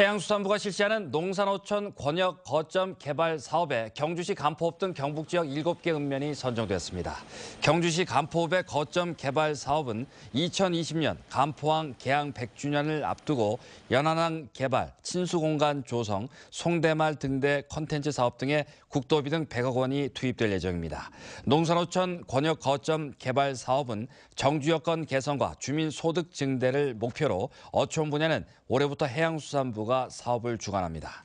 해양수산부가 실시하는 농산어촌 권역 거점 개발 사업에 경주시 간포읍 등 경북 지역 일곱 개 읍면이 선정됐습니다. 경주시 간포읍의 거점 개발 사업은 2020년 간포항 개항 100주년을 앞두고 연안항 개발, 친수공간 조성, 송대말 등대 컨텐츠 사업 등의 국도비 등 100억 원이 투입될 예정입니다. 농산어촌 권역 거점 개발 사업은 정주 여건 개선과 주민 소득 증대를 목표로 어촌 분야는 올해부터 해양수산부가 대표가 사업을 주관합니다.